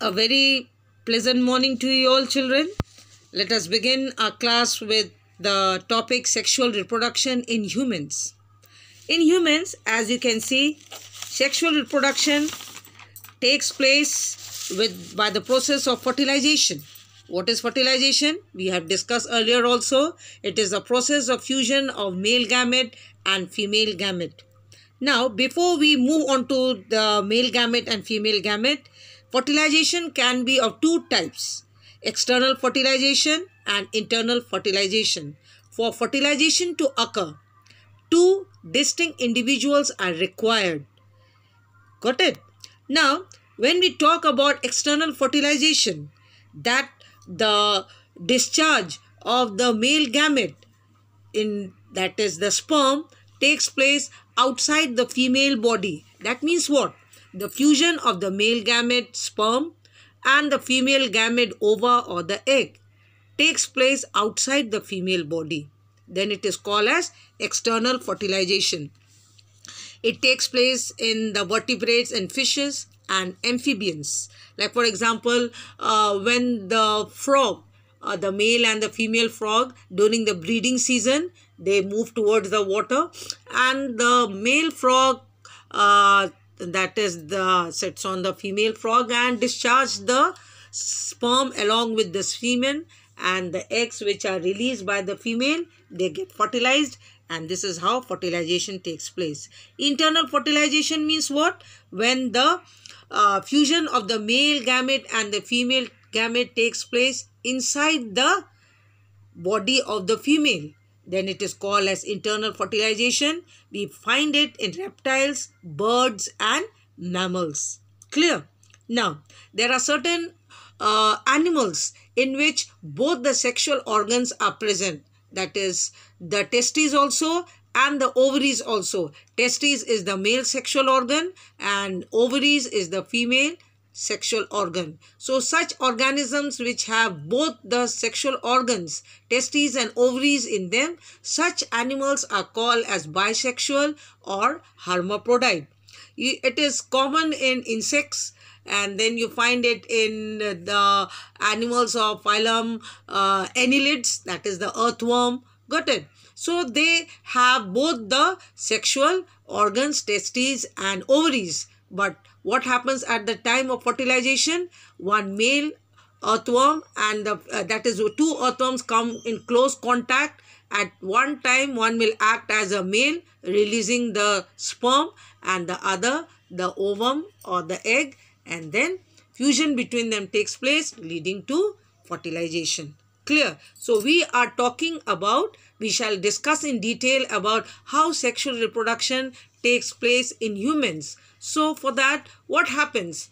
A very pleasant morning to you all children. Let us begin our class with the topic sexual reproduction in humans. In humans, as you can see, sexual reproduction takes place with by the process of fertilization. What is fertilization? We have discussed earlier also. It is the process of fusion of male gamete and female gamete. Now, before we move on to the male gamete and female gamete, Fertilization can be of two types, external fertilization and internal fertilization. For fertilization to occur, two distinct individuals are required. Got it? Now, when we talk about external fertilization, that the discharge of the male gamete in that is the sperm takes place outside the female body. That means what? the fusion of the male gamete sperm and the female gamete ova or the egg takes place outside the female body. Then it is called as external fertilization. It takes place in the vertebrates and fishes and amphibians. Like for example, uh, when the frog, uh, the male and the female frog during the breeding season, they move towards the water and the male frog uh, that is the sits on the female frog and discharge the sperm along with the semen and the eggs which are released by the female they get fertilized and this is how fertilization takes place internal fertilization means what when the uh, fusion of the male gamete and the female gamete takes place inside the body of the female then it is called as internal fertilization. We find it in reptiles, birds and mammals. Clear? Now, there are certain uh, animals in which both the sexual organs are present. That is, the testes also and the ovaries also. Testes is the male sexual organ and ovaries is the female sexual organ. So such organisms which have both the sexual organs, testes and ovaries in them, such animals are called as bisexual or hermaphrodite. It is common in insects and then you find it in the animals of phylum uh, annelids, that is the earthworm, got it? So they have both the sexual organs, testes and ovaries but what happens at the time of fertilization? One male earthworm and the, uh, that is two earthworms come in close contact. At one time, one will act as a male, releasing the sperm and the other, the ovum or the egg. And then fusion between them takes place, leading to fertilization clear so we are talking about we shall discuss in detail about how sexual reproduction takes place in humans so for that what happens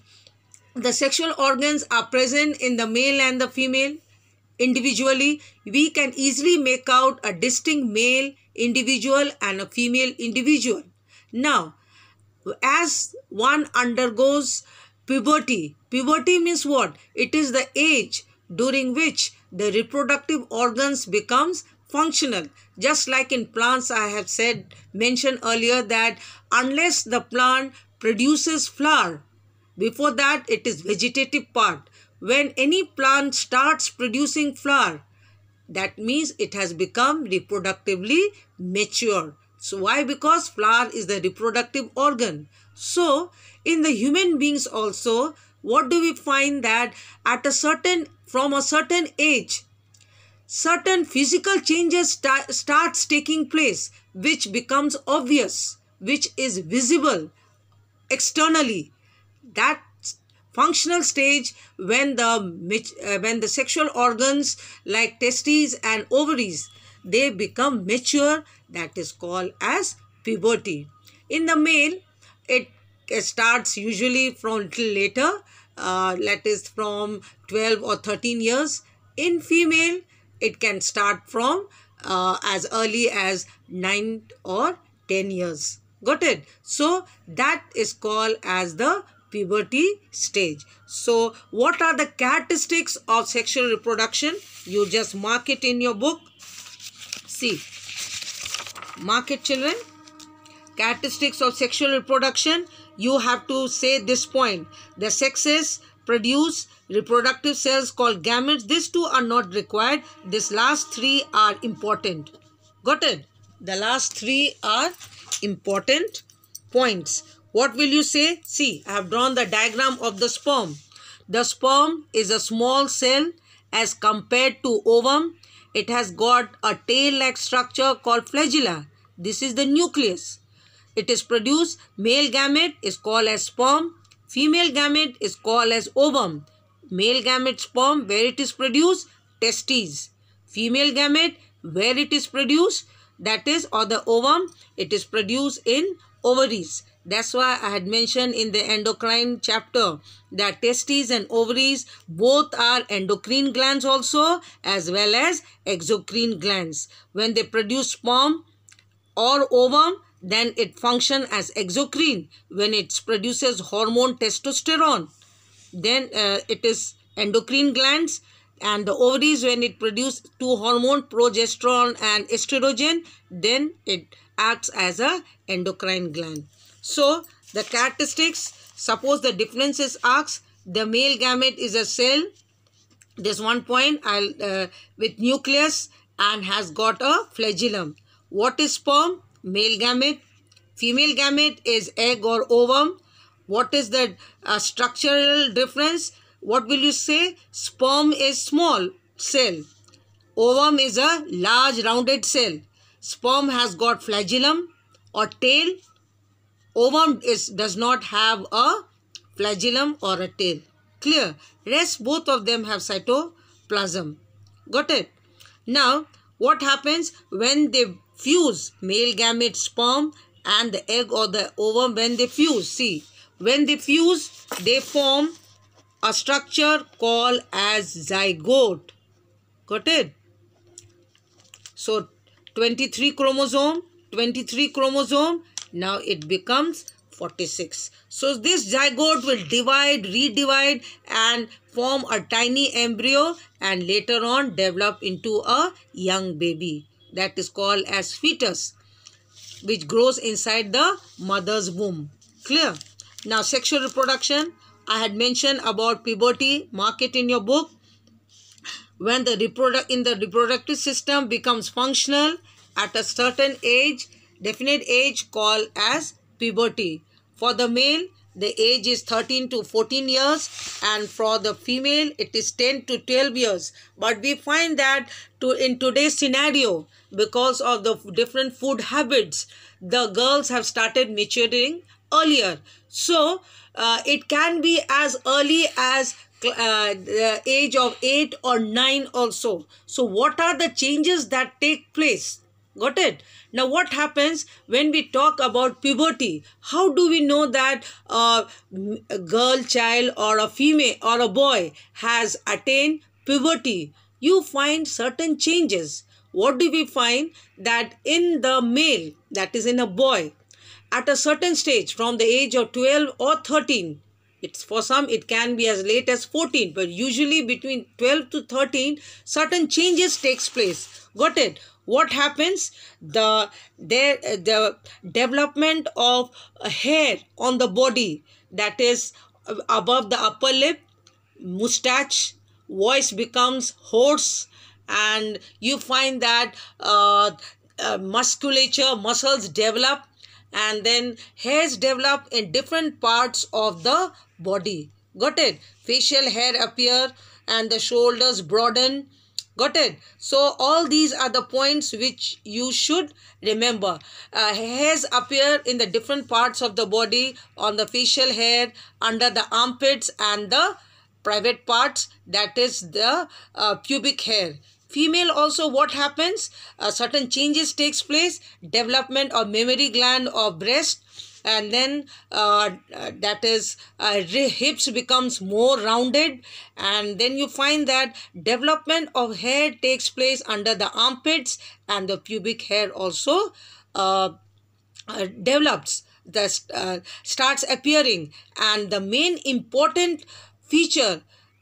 the sexual organs are present in the male and the female individually we can easily make out a distinct male individual and a female individual now as one undergoes puberty puberty means what it is the age during which the reproductive organs becomes functional just like in plants i have said mentioned earlier that unless the plant produces flower before that it is vegetative part when any plant starts producing flower that means it has become reproductively mature so why because flower is the reproductive organ so in the human beings also what do we find that at a certain from a certain age, certain physical changes starts taking place which becomes obvious, which is visible externally. That functional stage when the uh, when the sexual organs like testes and ovaries they become mature that is called as puberty in the male it starts usually from little later uh, that is from 12 or 13 years. In female, it can start from uh, as early as 9 or 10 years. Got it? So, that is called as the puberty stage. So, what are the characteristics of sexual reproduction? You just mark it in your book. See, mark it children. Characteristics of sexual reproduction you have to say this point. The sexes produce reproductive cells called gametes. These two are not required. This last three are important. Got it? The last three are important points. What will you say? See, I have drawn the diagram of the sperm. The sperm is a small cell as compared to ovum. It has got a tail-like structure called flagella. This is the nucleus it is produced. Male gamete is called as sperm. Female gamete is called as ovum. Male gamete sperm where it is produced testes. Female gamete where it is produced that is or the ovum it is produced in ovaries. That's why I had mentioned in the endocrine chapter that testes and ovaries both are endocrine glands also as well as exocrine glands. When they produce sperm or ovum, then it function as exocrine when it produces hormone testosterone. Then uh, it is endocrine glands and the ovaries when it produces two hormone progesterone and estrogen then it acts as a endocrine gland. So the characteristics suppose the difference is asked the male gamete is a cell this one point I'll, uh, with nucleus and has got a flagellum. What is sperm? male gamete. Female gamete is egg or ovum. What is the uh, structural difference? What will you say? Sperm is small cell. Ovum is a large rounded cell. Sperm has got flagellum or tail. Ovum is, does not have a flagellum or a tail. Clear? Rest both of them have cytoplasm. Got it? Now, what happens when they fuse male gamete sperm and the egg or the ovum when they fuse see when they fuse they form a structure called as zygote got it so 23 chromosome 23 chromosome now it becomes 46 so this zygote will divide redivide and form a tiny embryo and later on develop into a young baby that is called as fetus which grows inside the mother's womb. Clear? Now sexual reproduction, I had mentioned about puberty, mark it in your book. When the reproduct in the reproductive system becomes functional at a certain age, definite age called as puberty. For the male, the age is 13 to 14 years and for the female it is 10 to 12 years but we find that to in today's scenario because of the different food habits the girls have started maturing earlier so uh, it can be as early as uh, the age of 8 or 9 also so what are the changes that take place Got it? Now, what happens when we talk about puberty? How do we know that a girl, child, or a female or a boy has attained puberty? You find certain changes. What do we find? That in the male, that is in a boy, at a certain stage from the age of 12 or 13, it's for some it can be as late as 14 but usually between 12 to 13 certain changes takes place. Got it? What happens? The, the, the development of hair on the body that is above the upper lip, mustache, voice becomes hoarse and you find that uh, uh, musculature, muscles develop and then hairs develop in different parts of the body got it facial hair appear and the shoulders broaden got it so all these are the points which you should remember uh, hairs appear in the different parts of the body on the facial hair under the armpits and the private parts that is the uh, pubic hair female also what happens uh, certain changes takes place development of mammary gland or breast and then uh, that is uh, hips becomes more rounded and then you find that development of hair takes place under the armpits and the pubic hair also uh, uh develops that uh, starts appearing and the main important feature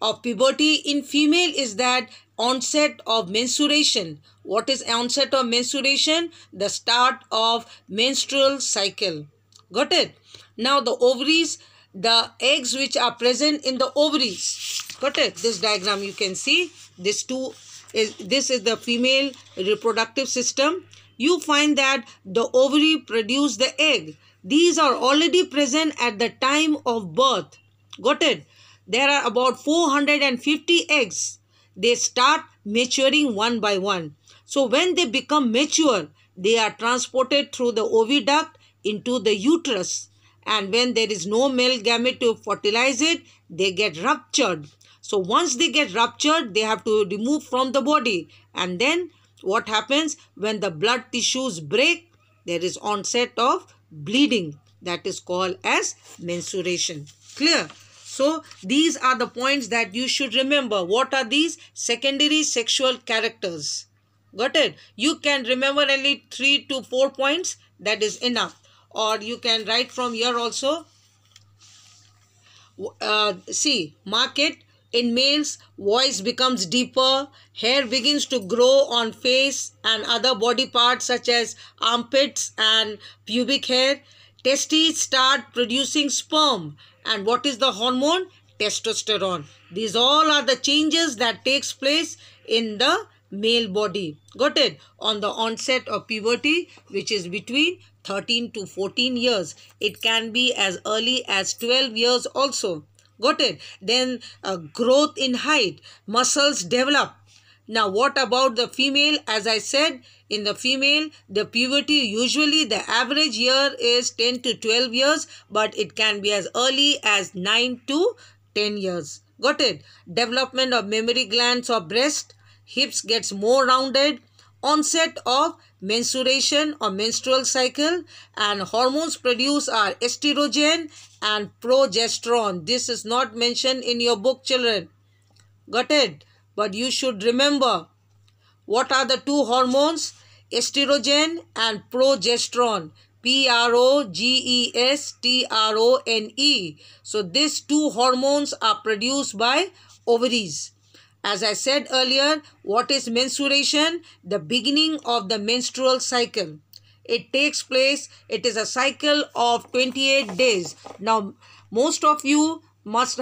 of puberty in female is that onset of menstruation. What is onset of menstruation? The start of menstrual cycle. Got it? Now the ovaries, the eggs which are present in the ovaries. Got it? This diagram you can see. This two is this is the female reproductive system. You find that the ovary produce the egg. These are already present at the time of birth. Got it? there are about 450 eggs. They start maturing one by one. So when they become mature, they are transported through the oviduct into the uterus. And when there is no male gamete to fertilize it, they get ruptured. So once they get ruptured, they have to remove from the body. And then what happens when the blood tissues break? There is onset of bleeding. That is called as mensuration. Clear? So these are the points that you should remember. What are these? Secondary sexual characters. Got it? You can remember only 3 to 4 points. That is enough. Or you can write from here also. Uh, see, market in males, voice becomes deeper, hair begins to grow on face and other body parts such as armpits and pubic hair testes start producing sperm and what is the hormone testosterone these all are the changes that takes place in the male body got it on the onset of puberty which is between 13 to 14 years it can be as early as 12 years also got it then uh, growth in height muscles develop now what about the female as i said in the female, the puberty usually the average year is 10 to 12 years, but it can be as early as 9 to 10 years. Got it? Development of memory glands of breast, hips gets more rounded, onset of menstruation or menstrual cycle and hormones produced are estrogen and progesterone. This is not mentioned in your book children. Got it? But you should remember what are the two hormones estrogen and progesterone P R O G E S T R O N E. So these two hormones are produced by ovaries. As I said earlier, what is menstruation? The beginning of the menstrual cycle. It takes place, it is a cycle of 28 days. Now, most of you must